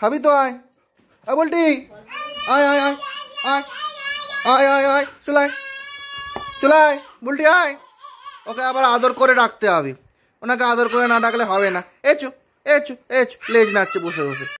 খাবি তো আয় আয় বলটি আয় আয় আয় আয় আয় আয় আয় চলায় চলায় বলটি আয় ওকে আবার আদর করে রাখতে হবে ওনাকে আদর করে না ডাকলে হবে না এ এ চু চু এ চু লেজ নাচছে বসে বসে